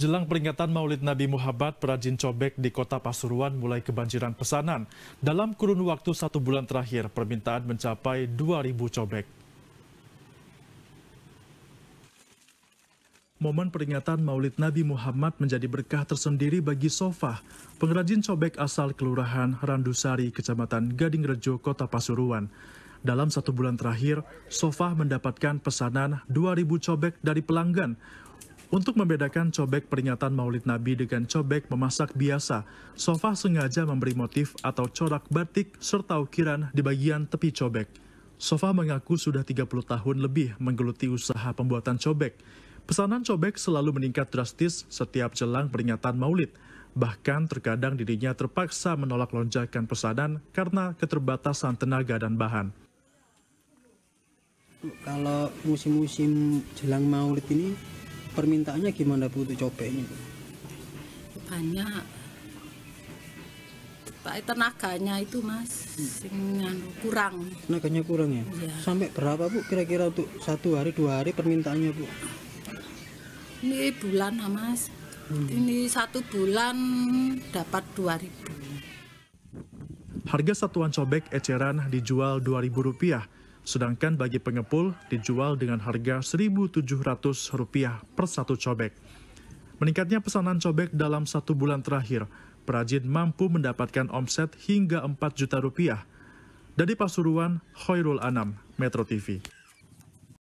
Jelang peringatan Maulid Nabi Muhammad, perajin cobek di kota Pasuruan mulai kebanjiran pesanan. Dalam kurun waktu satu bulan terakhir, permintaan mencapai 2.000 cobek. Momen peringatan Maulid Nabi Muhammad menjadi berkah tersendiri bagi Sofah, pengrajin cobek asal Kelurahan Randusari, Kecamatan Gading Rejo, Kota Pasuruan. Dalam satu bulan terakhir, Sofah mendapatkan pesanan 2.000 cobek dari pelanggan, untuk membedakan cobek peringatan maulid Nabi dengan cobek memasak biasa, Sofa sengaja memberi motif atau corak batik serta ukiran di bagian tepi cobek. Sofa mengaku sudah 30 tahun lebih menggeluti usaha pembuatan cobek. Pesanan cobek selalu meningkat drastis setiap jelang peringatan maulid. Bahkan terkadang dirinya terpaksa menolak lonjakan pesanan karena keterbatasan tenaga dan bahan. Kalau musim-musim jelang maulid ini permintaannya gimana bu untuk cobeknya bu? banyak tenaganya itu mas hmm. Anu, kurang tenaganya kurang ya? ya sampai berapa bu kira-kira untuk satu hari dua hari permintaannya bu ini bulan mas hmm. ini satu bulan dapat 2000 harga satuan cobek eceran dijual Rp2.000 Sedangkan bagi pengepul dijual dengan harga Rp1.700 per satu cobek. Meningkatnya pesanan cobek dalam satu bulan terakhir, perajin mampu mendapatkan omset hingga rp 4 juta rupiah. Dari Pasuruan, Khairul Anam, Metro TV.